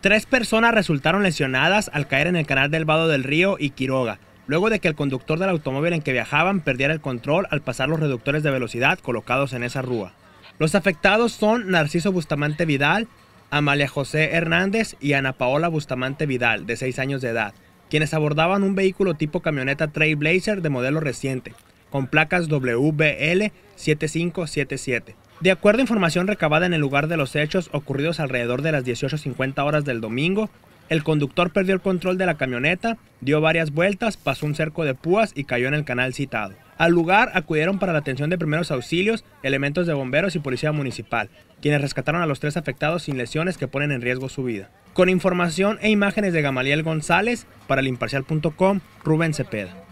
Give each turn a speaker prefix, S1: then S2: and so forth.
S1: Tres personas resultaron lesionadas al caer en el canal del Vado del Río y Quiroga, luego de que el conductor del automóvil en que viajaban perdiera el control al pasar los reductores de velocidad colocados en esa rúa. Los afectados son Narciso Bustamante Vidal, Amalia José Hernández y Ana Paola Bustamante Vidal, de 6 años de edad, quienes abordaban un vehículo tipo camioneta Trailblazer de modelo reciente, con placas WBL 7577. De acuerdo a información recabada en el lugar de los hechos ocurridos alrededor de las 18.50 horas del domingo, el conductor perdió el control de la camioneta, dio varias vueltas, pasó un cerco de púas y cayó en el canal citado. Al lugar acudieron para la atención de primeros auxilios, elementos de bomberos y policía municipal, quienes rescataron a los tres afectados sin lesiones que ponen en riesgo su vida. Con información e imágenes de Gamaliel González, para el imparcial.com, Rubén Cepeda.